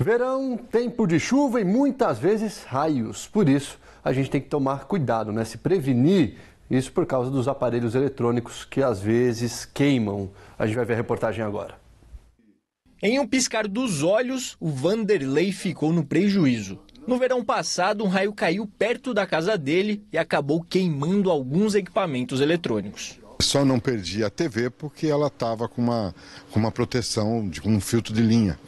Verão, tempo de chuva e muitas vezes raios. Por isso, a gente tem que tomar cuidado, né? Se prevenir. Isso por causa dos aparelhos eletrônicos que às vezes queimam. A gente vai ver a reportagem agora. Em um piscar dos olhos, o Vanderlei ficou no prejuízo. No verão passado, um raio caiu perto da casa dele e acabou queimando alguns equipamentos eletrônicos. Só não perdi a TV porque ela estava com uma, com uma proteção, de, com um filtro de linha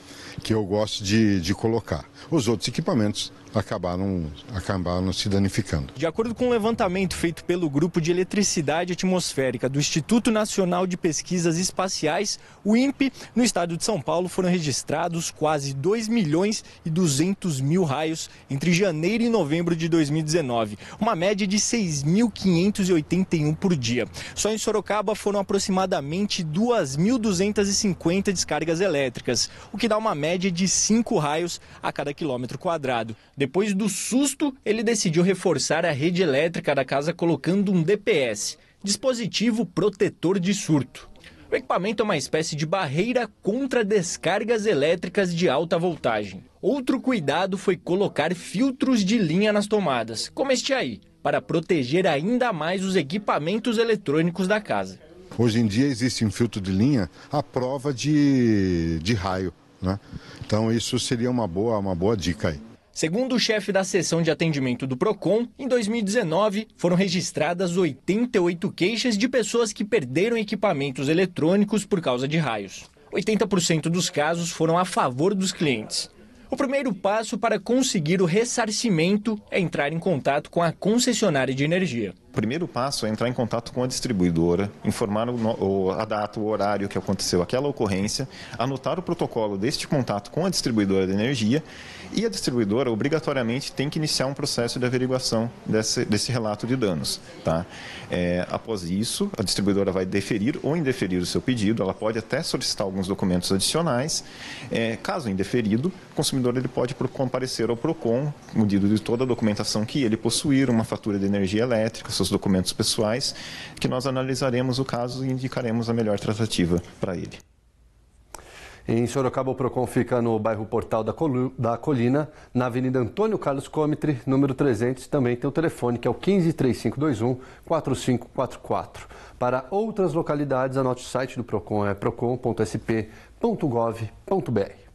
que eu gosto de, de colocar. Os outros equipamentos acabaram, acabaram se danificando. De acordo com um levantamento feito pelo Grupo de Eletricidade Atmosférica do Instituto Nacional de Pesquisas Espaciais, o INPE, no estado de São Paulo foram registrados quase 2 milhões e 200 mil raios entre janeiro e novembro de 2019, uma média de 6.581 por dia. Só em Sorocaba foram aproximadamente 2.250 descargas elétricas, o que dá uma média média de 5 raios a cada quilômetro quadrado. Depois do susto, ele decidiu reforçar a rede elétrica da casa colocando um DPS dispositivo protetor de surto. O equipamento é uma espécie de barreira contra descargas elétricas de alta voltagem. Outro cuidado foi colocar filtros de linha nas tomadas, como este aí, para proteger ainda mais os equipamentos eletrônicos da casa. Hoje em dia existe um filtro de linha à prova de, de raio. Né? Então isso seria uma boa, uma boa dica aí. Segundo o chefe da seção de atendimento do Procon, em 2019 foram registradas 88 queixas de pessoas que perderam equipamentos eletrônicos por causa de raios. 80% dos casos foram a favor dos clientes. O primeiro passo para conseguir o ressarcimento é entrar em contato com a concessionária de energia primeiro passo é entrar em contato com a distribuidora, informar o, a data, o horário que aconteceu aquela ocorrência, anotar o protocolo deste contato com a distribuidora de energia e a distribuidora obrigatoriamente tem que iniciar um processo de averiguação desse, desse relato de danos. Tá? É, após isso, a distribuidora vai deferir ou indeferir o seu pedido, ela pode até solicitar alguns documentos adicionais. É, caso indeferido, o consumidor ele pode comparecer ao PROCON, medido de toda a documentação que ele possuir, uma fatura de energia elétrica, seus documentos pessoais, que nós analisaremos o caso e indicaremos a melhor tratativa para ele. Em Sorocaba, o PROCON fica no bairro Portal da, Colu da Colina, na Avenida Antônio Carlos Comitre, número 300. Também tem o telefone, que é o 153521-4544. Para outras localidades, anote o site do PROCON, é procon.sp.gov.br.